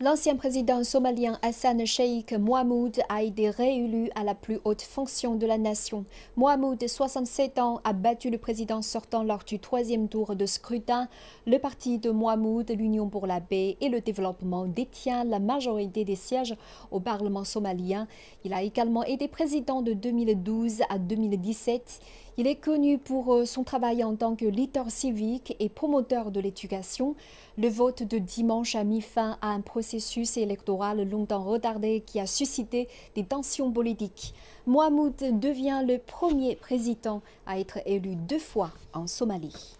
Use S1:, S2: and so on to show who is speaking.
S1: L'ancien président somalien Hassan Sheikh Mohamoud a été réélu à la plus haute fonction de la nation. Mohamoud, 67 ans, a battu le président sortant lors du troisième tour de scrutin. Le parti de Mohamoud, l'Union pour la paix et le développement, détient la majorité des sièges au Parlement somalien. Il a également été président de 2012 à 2017. Il est connu pour euh, son travail en tant que leader civique et promoteur de l'éducation. Le vote de dimanche a mis fin à un procès processus électoral longtemps retardé qui a suscité des tensions politiques. Mohamed devient le premier président à être élu deux fois en Somalie.